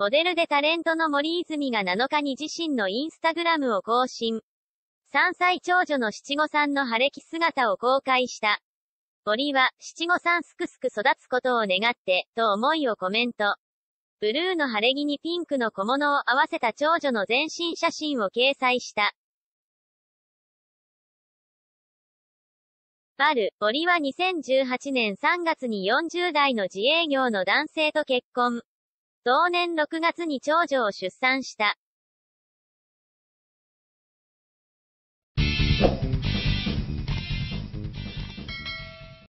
モデルでタレントの森泉が7日に自身のインスタグラムを更新。3歳長女の七五三の晴れ着姿を公開した。森は、七五三すくすく育つことを願って、と思いをコメント。ブルーの晴れ着にピンクの小物を合わせた長女の全身写真を掲載した。バル、森は2018年3月に40代の自営業の男性と結婚。同年6月に長女を出産した。